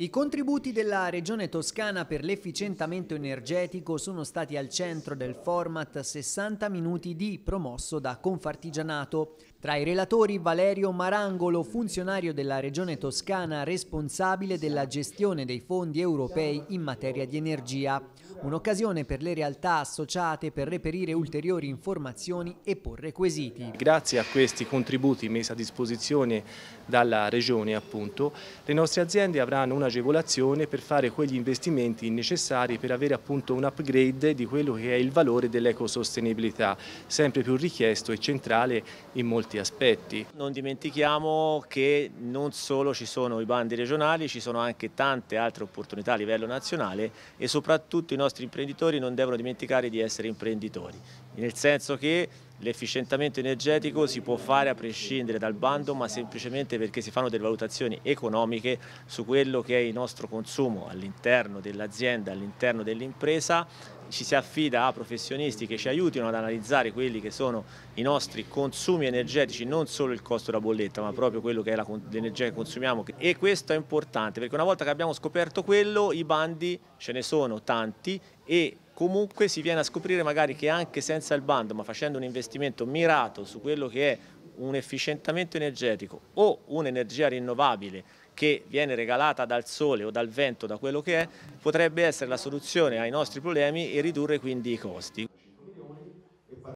I contributi della Regione Toscana per l'efficientamento energetico sono stati al centro del format 60 minuti di promosso da Confartigianato. Tra i relatori Valerio Marangolo, funzionario della Regione Toscana responsabile della gestione dei fondi europei in materia di energia. Un'occasione per le realtà associate per reperire ulteriori informazioni e porre quesiti. Grazie a questi contributi messi a disposizione dalla Regione appunto, le nostre aziende avranno una un'agevolazione per fare quegli investimenti necessari per avere appunto un upgrade di quello che è il valore dell'ecosostenibilità, sempre più richiesto e centrale in molti aspetti. Non dimentichiamo che non solo ci sono i bandi regionali, ci sono anche tante altre opportunità a livello nazionale e soprattutto i nostri imprenditori non devono dimenticare di essere imprenditori, nel senso che L'efficientamento energetico si può fare a prescindere dal bando ma semplicemente perché si fanno delle valutazioni economiche su quello che è il nostro consumo all'interno dell'azienda, all'interno dell'impresa ci si affida a professionisti che ci aiutino ad analizzare quelli che sono i nostri consumi energetici, non solo il costo della bolletta, ma proprio quello che è l'energia che consumiamo. E questo è importante perché una volta che abbiamo scoperto quello, i bandi ce ne sono tanti e comunque si viene a scoprire magari che anche senza il bando, ma facendo un investimento mirato su quello che è un efficientamento energetico o un'energia rinnovabile che viene regalata dal sole o dal vento, da quello che è, potrebbe essere la soluzione ai nostri problemi e ridurre quindi i costi.